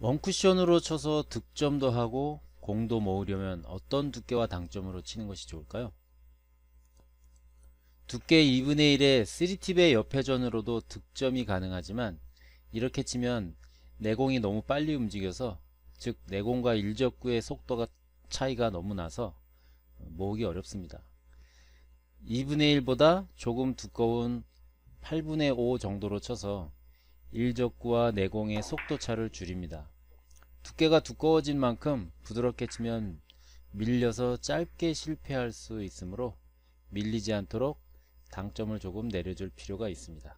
원쿠션으로 쳐서 득점도 하고 공도 모으려면 어떤 두께와 당점으로 치는 것이 좋을까요? 두께 2분의 1의 3팁의 옆회전으로도 득점이 가능하지만 이렇게 치면 내공이 너무 빨리 움직여서 즉 내공과 일적구의 속도가 차이가 너무 나서 모으기 어렵습니다. 2분의 1보다 조금 두꺼운 8분의 5 정도로 쳐서 일적구와 내공의 속도차를 줄입니다. 두께가 두꺼워진 만큼 부드럽게 치면 밀려서 짧게 실패할 수 있으므로 밀리지 않도록 당점을 조금 내려줄 필요가 있습니다.